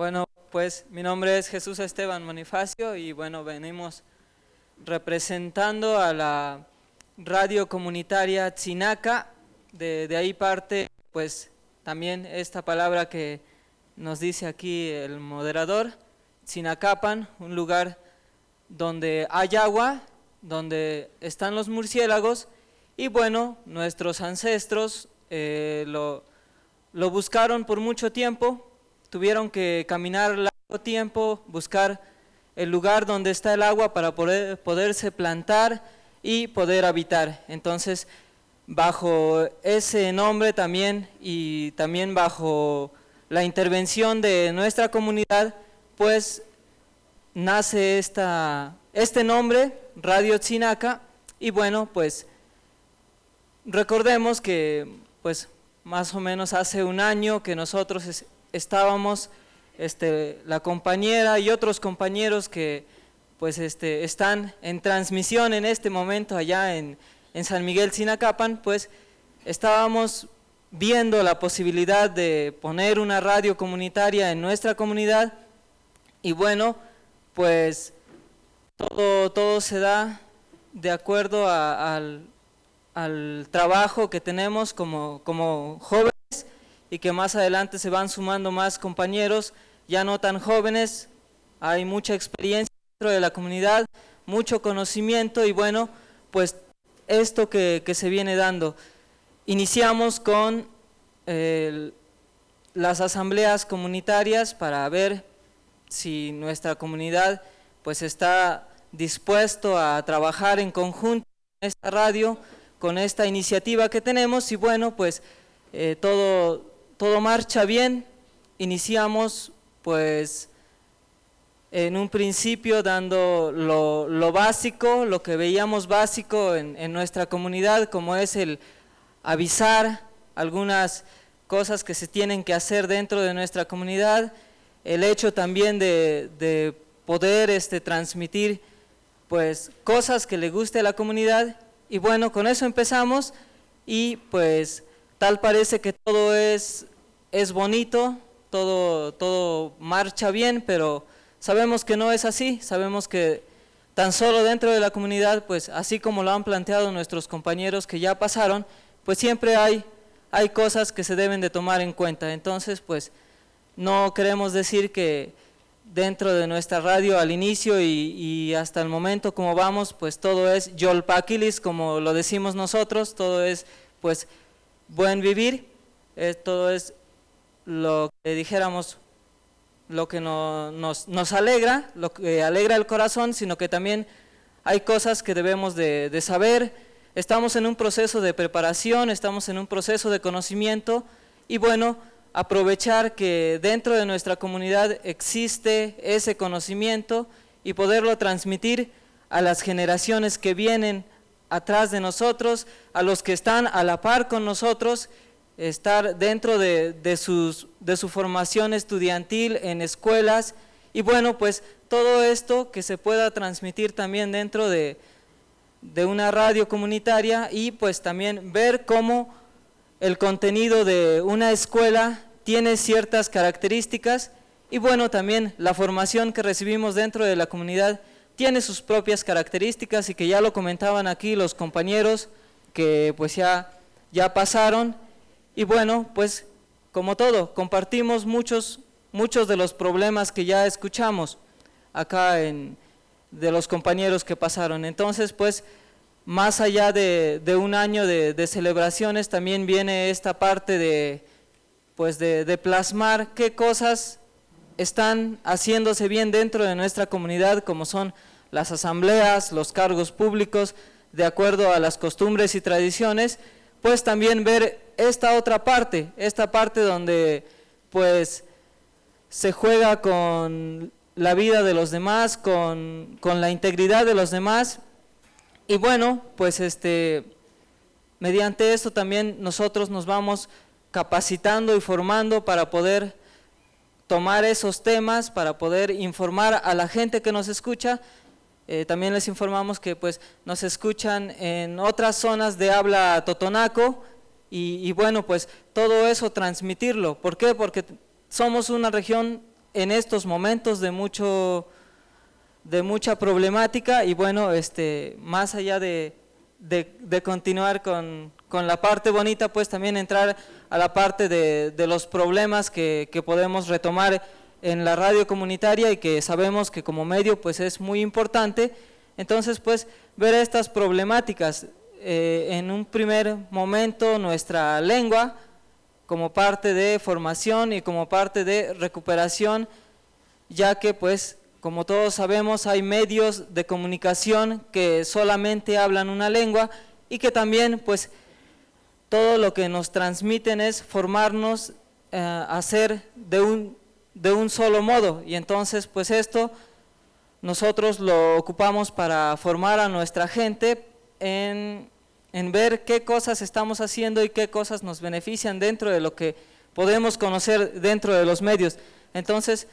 Bueno, pues mi nombre es Jesús Esteban Bonifacio y bueno, venimos representando a la radio comunitaria Chinaca. De, ahí parte, pues también esta palabra que nos dice aquí el moderador, Chinacapan, un lugar donde hay agua, donde están los murciélagos y bueno, nuestros ancestros eh, lo, lo buscaron por mucho tiempo, tuvieron que caminar largo tiempo, buscar el lugar donde está el agua para poderse plantar y poder habitar. Entonces, bajo ese nombre también y también bajo la intervención de nuestra comunidad, pues nace esta, este nombre, Radio Chinaca. y bueno, pues recordemos que pues más o menos hace un año que nosotros estábamos este, la compañera y otros compañeros que pues este, están en transmisión en este momento allá en, San Miguel Sinacapan, pues estábamos viendo la posibilidad de poner una radio comunitaria en nuestra comunidad y bueno, pues todo, se da de acuerdo al, trabajo que tenemos como, como jóvenes y que más adelante se van sumando más compañeros, ya no tan jóvenes, hay mucha experiencia dentro de la comunidad, mucho conocimiento y bueno, pues esto que, se viene dando. Iniciamos con las asambleas comunitarias para ver si nuestra comunidad pues está dispuesto a trabajar en conjunto en esta radio, con esta iniciativa que tenemos y bueno, pues eh, todo todo marcha bien. Iniciamos pues en un principio dando lo, básico, lo que veíamos básico en, nuestra comunidad, como es el avisar algunas cosas que se tienen que hacer dentro de nuestra comunidad, el hecho también de, poder este, transmitir pues cosas que le guste a la comunidad y bueno, con eso empezamos y pues tal parece que todo es es bonito, todo, todo marcha bien, pero sabemos que no es así, sabemos que tan solo dentro de la comunidad, pues así como lo han planteado nuestros compañeros que ya pasaron, pues siempre hay, hay cosas que se deben de tomar en cuenta. Entonces, pues no queremos decir que dentro de nuestra radio al inicio y, hasta el momento como vamos, pues todo es yolpaquilis, como lo decimos nosotros, todo es pues buen vivir, eh, todo es lo que dijéramos, lo que nos, alegra, lo que alegra el corazón, sino que también hay cosas que debemos de saber. Estamos en un proceso de preparación, estamos en un proceso de conocimiento y bueno, aprovechar que dentro de nuestra comunidad existe ese conocimiento y poderlo transmitir a las generaciones que vienen atrás de nosotros, a los que están a la par con nosotros estar dentro de, de, sus, de su formación estudiantil en escuelas y bueno, pues todo esto que se pueda transmitir también dentro de, de una radio comunitaria y pues también ver cómo el contenido de una escuela tiene ciertas características y bueno, también la formación que recibimos dentro de la comunidad tiene sus propias características y que ya lo comentaban aquí los compañeros que pues ya, ya pasaron. Y bueno, pues como todo, compartimos muchos, muchos de los problemas que ya escuchamos acá en, de los compañeros que pasaron. Entonces, pues, más allá de, de un año de, celebraciones, también viene esta parte de, pues, de, de plasmar qué cosas están haciéndose bien dentro de nuestra comunidad, como son las asambleas, los cargos públicos, de acuerdo a las costumbres y tradiciones, pues también ver esta otra parte, esta parte donde pues se juega con la vida de los demás, con, con la integridad de los demás. Y bueno, pues este, mediante esto también nosotros nos vamos capacitando y formando para poder tomar esos temas, para poder informar a la gente que nos escucha. Eh, también les informamos que pues, nos escuchan en otras zonas de habla totonaco, y, bueno, pues todo eso transmitirlo. ¿Por qué? Porque somos una región en estos momentos de mucho de mucha problemática y bueno, este, más allá de, de, de continuar con, con, la parte bonita, pues también entrar a la parte de, de los problemas que, que, podemos retomar en la radio comunitaria y que sabemos que como medio pues es muy importante. Entonces, pues ver estas problemáticas eh, en un primer momento nuestra lengua como parte de formación y como parte de recuperación, ya que pues como todos sabemos hay medios de comunicación que solamente hablan una lengua y que también pues todo lo que nos transmiten es formarnos hacer eh, a ser de un, de un solo modo y entonces pues esto nosotros lo ocupamos para formar a nuestra gente, en, en ver qué cosas estamos haciendo y qué cosas nos benefician dentro de lo que podemos conocer dentro de los medios. Entonces,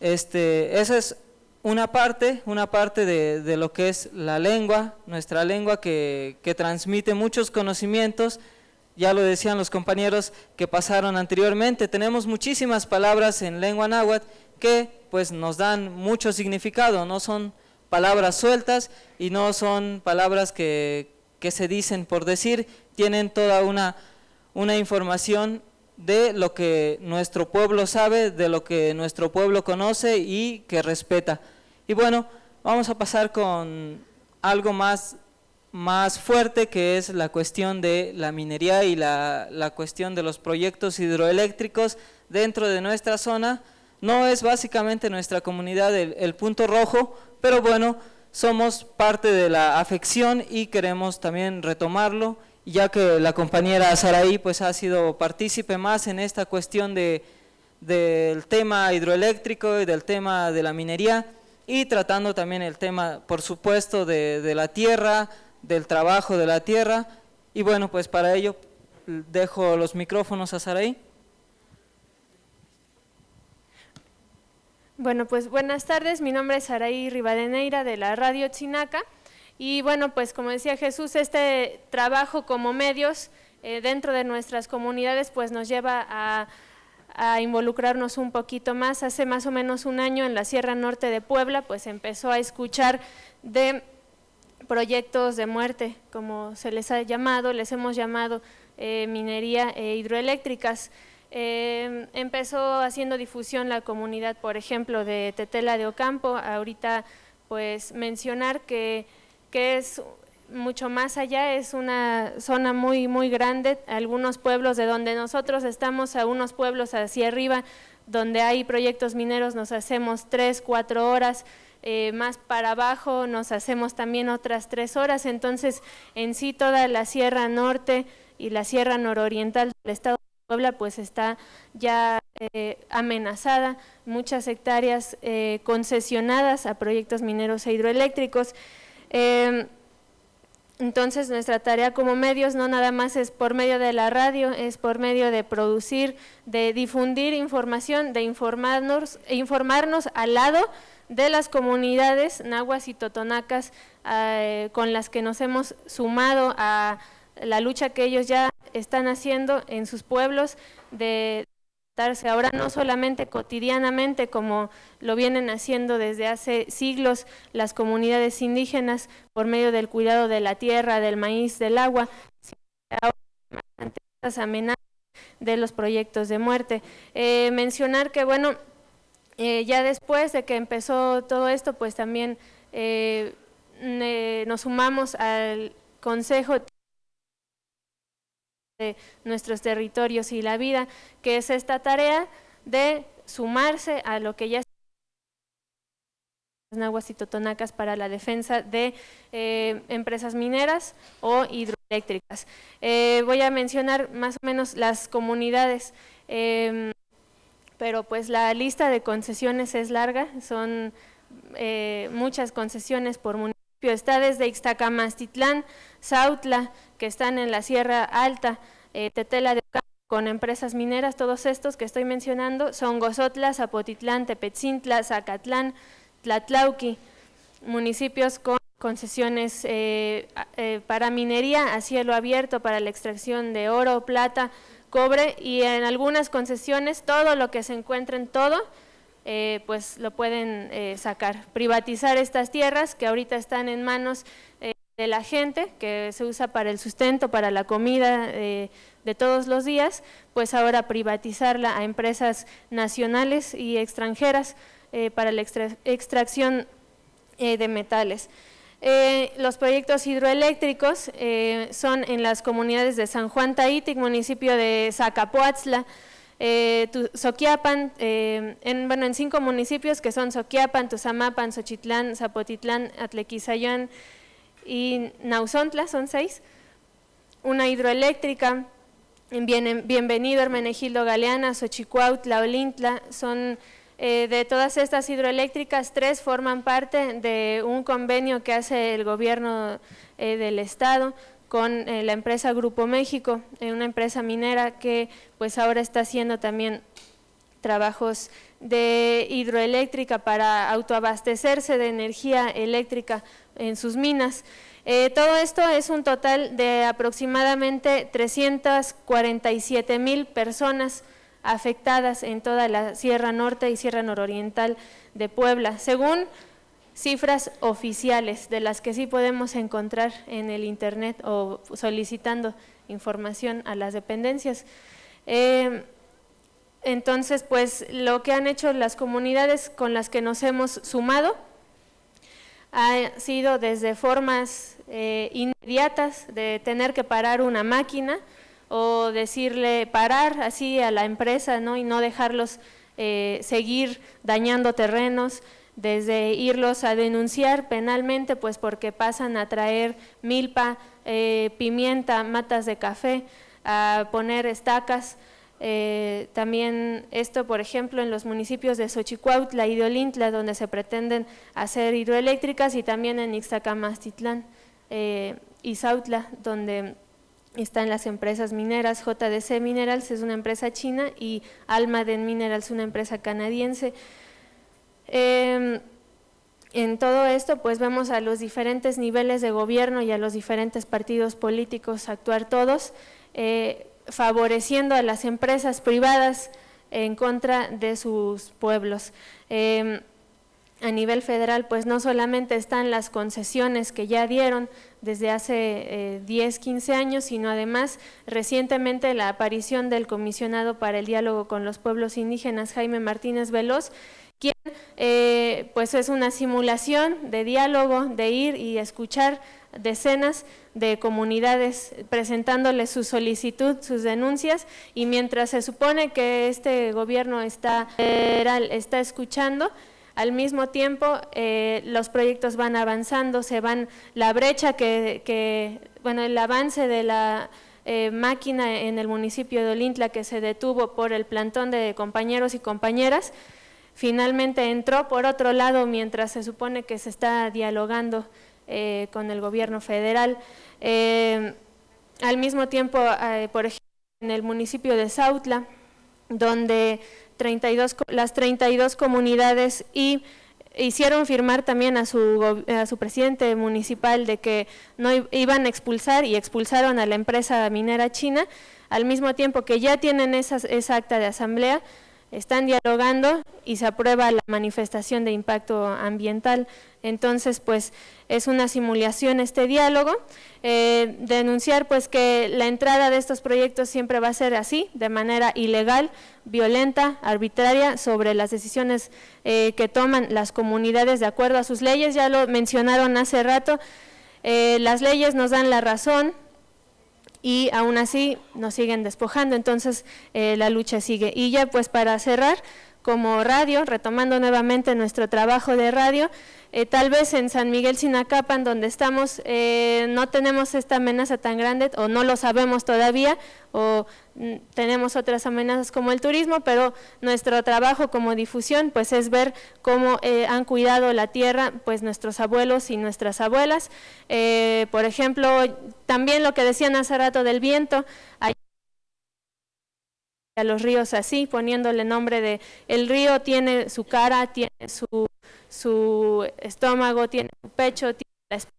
este, esa es una parte, una parte de, lo que es la lengua, nuestra lengua que, que, transmite muchos conocimientos, ya lo decían los compañeros que pasaron anteriormente, tenemos muchísimas palabras en lengua náhuatl que pues nos dan mucho significado, no son palabras sueltas y no son palabras que, que se dicen por decir, tienen toda una, una información de lo que nuestro pueblo sabe, de lo que nuestro pueblo conoce y que respeta. Y bueno, vamos a pasar con algo más, más fuerte, que es la cuestión de la minería y la, la cuestión de los proyectos hidroeléctricos dentro de nuestra zona. No es básicamente nuestra comunidad el punto rojo, pero bueno, somos parte de la afección y queremos también retomarlo, ya que la compañera Saraí pues, ha sido partícipe más en esta cuestión de, del tema hidroeléctrico y del tema de la minería, y tratando también el tema, por supuesto, de, de la tierra, del trabajo de la tierra. Y bueno, pues para ello dejo los micrófonos a Saraí. Bueno, pues buenas tardes. Mi nombre es Araí Rivadeneira de la Radio Chinaca. Y bueno, pues como decía Jesús, este trabajo como medios eh, dentro de nuestras comunidades pues nos lleva a, involucrarnos un poquito más. Hace más o menos un año en la Sierra Norte de Puebla pues empezó a escuchar de proyectos de muerte, como se les ha llamado, les hemos llamado eh, minería e hidroeléctricas. Em, empezó haciendo difusión la comunidad, por ejemplo, de Tetela de Ocampo. Ahorita, pues, mencionar que, es mucho más allá, es una zona muy, muy grande. Algunos pueblos de donde nosotros estamos, a unos pueblos hacia arriba, donde hay proyectos mineros, nos hacemos tres, cuatro horas. Eh, más para abajo nos hacemos también otras tres horas. Entonces, en sí, toda la Sierra Norte y la Sierra Nororiental del Estado Puebla pues está ya eh, amenazada, muchas hectáreas eh, concesionadas a proyectos mineros e hidroeléctricos. Em, entonces nuestra tarea como medios no nada más es por medio de la radio, es por medio de producir, de difundir información, de informarnos, informarnos al lado de las comunidades nahuas y totonacas eh, con las que nos hemos sumado a la lucha que ellos ya están haciendo en sus pueblos de darse ahora no solamente cotidianamente como lo vienen haciendo desde hace siglos las comunidades indígenas por medio del cuidado de la tierra, del maíz, del agua, sino ahora ante estas amenazas de los proyectos de muerte. Eh, mencionar que bueno, eh, ya después de que empezó todo esto, pues también eh, nos sumamos al Consejo de nuestros territorios y la vida, que es esta tarea de sumarse a lo que ya nahuas y totonacas para la defensa de eh, empresas mineras o hidroeléctricas. Eh, voy a mencionar más o menos las comunidades, em, pero pues la lista de concesiones es larga, son eh, muchas concesiones por municipio Pioestades de Ixtacamastitlán, Sautla, que están en la Sierra Alta, eh, Tetela de Ocampo, con empresas mineras, todos estos que estoy mencionando, son Gozotla, Zapotitlán, Tepetzintla, Zacatlán, Tlatlauqui, municipios con concesiones eh, eh, para minería a cielo abierto para la extracción de oro, plata, cobre y en algunas concesiones todo lo que se encuentra en todo eh, pues lo pueden eh, sacar. Privatizar estas tierras que ahorita están en manos eh, de la gente, que se usa para el sustento, para la comida de todos los días, pues ahora privatizarla a empresas nacionales y extranjeras para la extracción de metales. los proyectos hidroeléctricos son en las comunidades de San Juan Taític, municipio de Zacapoatzla, eh, Soquiapan, eh, en, bueno, en cinco municipios que son Soquiapan, Tuzamapan, Xochitlán, Zapotitlán, Atlequizayán y Nauzontla, son seis, una hidroeléctrica, Bienvenido, Hermenegildo Galeana, Xochicuautla, Olintla, son... Eh, de todas estas hidroeléctricas, tres forman parte de un convenio que hace el gobierno eh, del Estado con eh, la empresa Grupo México, eh, una empresa minera que pues ahora está haciendo también trabajos de hidroeléctrica para autoabastecerse de energía eléctrica en sus minas. Eh, todo esto es un total de aproximadamente 347 mil personas afectadas en toda la Sierra Norte y Sierra Nororiental de Puebla. Según cifras oficiales de las que sí podemos encontrar en el Internet o solicitando información a las dependencias. Em, entonces, pues lo que han hecho las comunidades con las que nos hemos sumado ha sido desde formas eh, inmediatas de tener que parar una máquina o decirle parar así a la empresa y no dejarlos eh, seguir dañando terrenos, desde irlos a denunciar penalmente, pues porque pasan a traer milpa, eh, pimienta, matas de café, a poner estacas. Eh, también esto, por ejemplo, en los municipios de Xochicuautla y de donde se pretenden hacer hidroeléctricas, y también en Ixtacamastitlán eh, y Sautla, donde están las empresas mineras, JDC Minerals es una empresa china y Almaden Minerals una empresa canadiense. Em, en todo esto, pues vemos a los diferentes niveles de gobierno y a los diferentes partidos políticos actuar todos, eh, favoreciendo a las empresas privadas en contra de sus pueblos. Em, a nivel federal, pues no solamente están las concesiones que ya dieron desde hace 10, eh, 15 años, sino además recientemente la aparición del comisionado para el diálogo con los pueblos indígenas, Jaime Martínez Veloz, quien eh, pues es una simulación de diálogo, de ir y escuchar decenas de comunidades presentándoles su solicitud, sus denuncias, y mientras se supone que este gobierno está, está escuchando, al mismo tiempo eh, los proyectos van avanzando, se van, la brecha que, bueno, el avance de la eh, máquina en el municipio de Olintla que se detuvo por el plantón de compañeros y compañeras, finalmente entró por otro lado mientras se supone que se está dialogando eh, con el gobierno federal. Eh, al mismo tiempo, eh, por ejemplo, en el municipio de Sautla, donde 32, las 32 comunidades hicieron firmar también a su, a su presidente municipal de que no iban a expulsar y expulsaron a la empresa minera china, al mismo tiempo que ya tienen esa acta de asamblea, están dialogando y se aprueba la manifestación de impacto ambiental. Entonces, pues es una simulación este diálogo. Eh, denunciar pues que la entrada de estos proyectos siempre va a ser así, de manera ilegal, violenta, arbitraria, sobre las decisiones eh, que toman las comunidades de acuerdo a sus leyes. Ya lo mencionaron hace rato, eh, las leyes nos dan la razón, y aún así nos siguen despojando, entonces la lucha sigue. Y ya pues para cerrar, como radio, retomando nuevamente nuestro trabajo de radio. Eh, tal vez en San Miguel Sinacapan, donde estamos, eh, no tenemos esta amenaza tan grande o no lo sabemos todavía o mm, tenemos otras amenazas como el turismo, pero nuestro trabajo como difusión pues es ver cómo eh, han cuidado la tierra pues nuestros abuelos y nuestras abuelas. por ejemplo, también lo que decían hace rato del viento, a los ríos así, poniéndole nombre de, el río tiene su cara, tiene su, su estómago, tiene su pecho, tiene la espalda.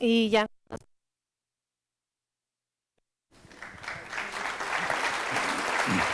Y ya.